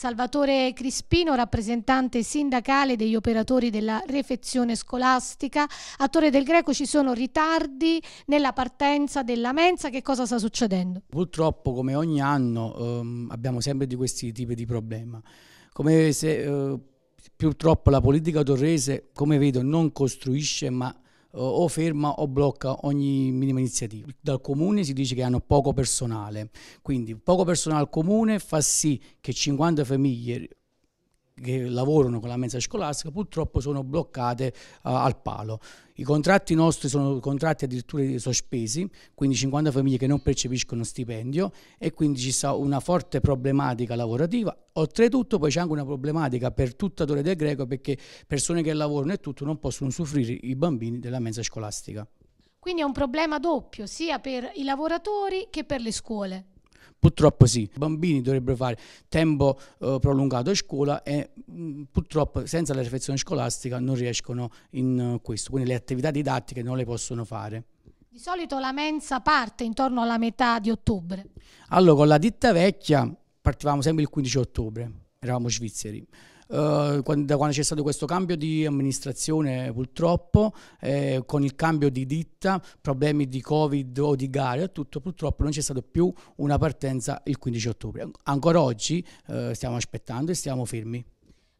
Salvatore Crispino, rappresentante sindacale degli operatori della refezione scolastica. A Torre del Greco ci sono ritardi nella partenza della mensa, che cosa sta succedendo? Purtroppo come ogni anno ehm, abbiamo sempre di questi tipi di problema. Come se, eh, purtroppo la politica torrese, come vedo, non costruisce ma eh, o ferma o blocca ogni minima iniziativa. Dal comune si dice che hanno poco personale, quindi poco personale al comune fa sì che 50 famiglie che lavorano con la mensa scolastica purtroppo sono bloccate uh, al palo. I contratti nostri sono contratti addirittura sospesi, quindi 50 famiglie che non percepiscono stipendio e quindi ci sta una forte problematica lavorativa. Oltretutto poi c'è anche una problematica per tutta Torre del Greco perché persone che lavorano e tutto non possono soffrire i bambini della mensa scolastica. Quindi è un problema doppio sia per i lavoratori che per le scuole. Purtroppo sì, i bambini dovrebbero fare tempo eh, prolungato a scuola e mh, mm, purtroppo senza la refezione scolastica non riescono in uh, questo, quindi le attività didattiche non le possono fare. Di solito la mensa parte intorno alla metà di ottobre. Allora, con la ditta vecchia partivamo sempre il 15 ottobre, eravamo svizzeri. Eh, da quando c'è stato questo cambio di amministrazione purtroppo, eh, con il cambio di ditta, problemi di Covid o di gare, tutto purtroppo non c'è stata più una partenza il 15 ottobre. Ancora oggi eh, stiamo aspettando e stiamo fermi.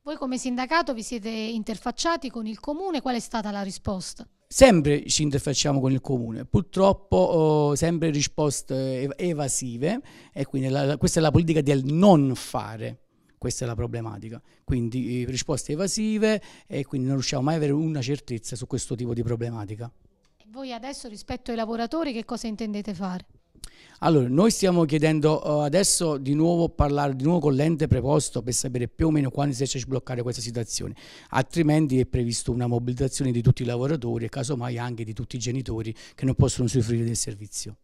Voi come sindacato vi siete interfacciati con il comune, qual è stata la risposta? Sempre ci interfacciamo con il comune, purtroppo oh, sempre risposte evasive e quindi la, questa è la politica del non fare. Questa è la problematica. Quindi eh, risposte evasive e quindi non riusciamo mai ad avere una certezza su questo tipo di problematica. E voi adesso rispetto ai lavoratori che cosa intendete fare? Allora, noi stiamo chiedendo eh, adesso di nuovo parlare di nuovo con l'ente preposto per sapere più o meno quando si riesce a sbloccare questa situazione, altrimenti è prevista una mobilitazione di tutti i lavoratori e casomai anche di tutti i genitori che non possono usufruire del servizio.